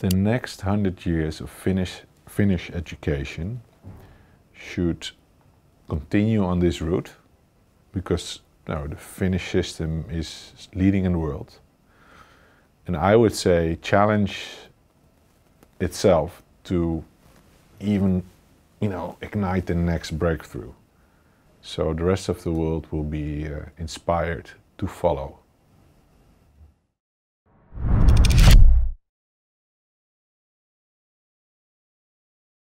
The next hundred years of Finnish, Finnish education should continue on this route because know the Finnish system is leading in the world. And I would say challenge itself to even, you know, ignite the next breakthrough. So the rest of the world will be uh, inspired to follow.